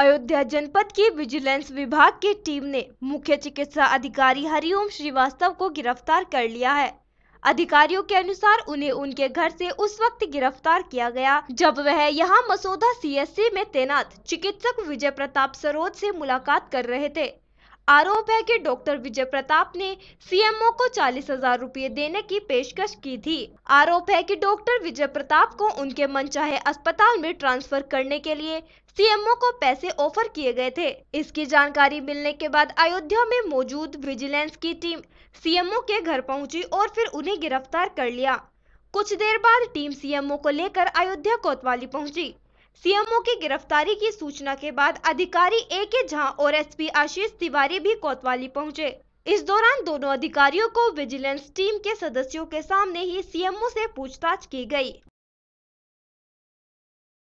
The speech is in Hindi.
अयोध्या जनपद की विजिलेंस विभाग की टीम ने मुख्य चिकित्सा अधिकारी हरिओम श्रीवास्तव को गिरफ्तार कर लिया है अधिकारियों के अनुसार उन्हें उनके घर से उस वक्त गिरफ्तार किया गया जब वह यहां मसौदा सीएससी में तैनात चिकित्सक विजय प्रताप सरोज से मुलाकात कर रहे थे आरोप है कि डॉक्टर विजय प्रताप ने सीएमओ को चालीस हजार रूपए देने की पेशकश की थी आरोप है कि डॉक्टर विजय प्रताप को उनके मनचाहे अस्पताल में ट्रांसफर करने के लिए सीएमओ को पैसे ऑफर किए गए थे इसकी जानकारी मिलने के बाद अयोध्या में मौजूद विजिलेंस की टीम सीएमओ के घर पहुंची और फिर उन्हें गिरफ्तार कर लिया कुछ देर बाद टीम सीएमओ को लेकर अयोध्या कोतवाली पहुंची सीएमओ की गिरफ्तारी की सूचना के बाद अधिकारी ए के झा और एसपी आशीष तिवारी भी कोतवाली पहुंचे इस दौरान दोनों अधिकारियों को विजिलेंस टीम के सदस्यों के सामने ही सीएमओ से पूछताछ की गई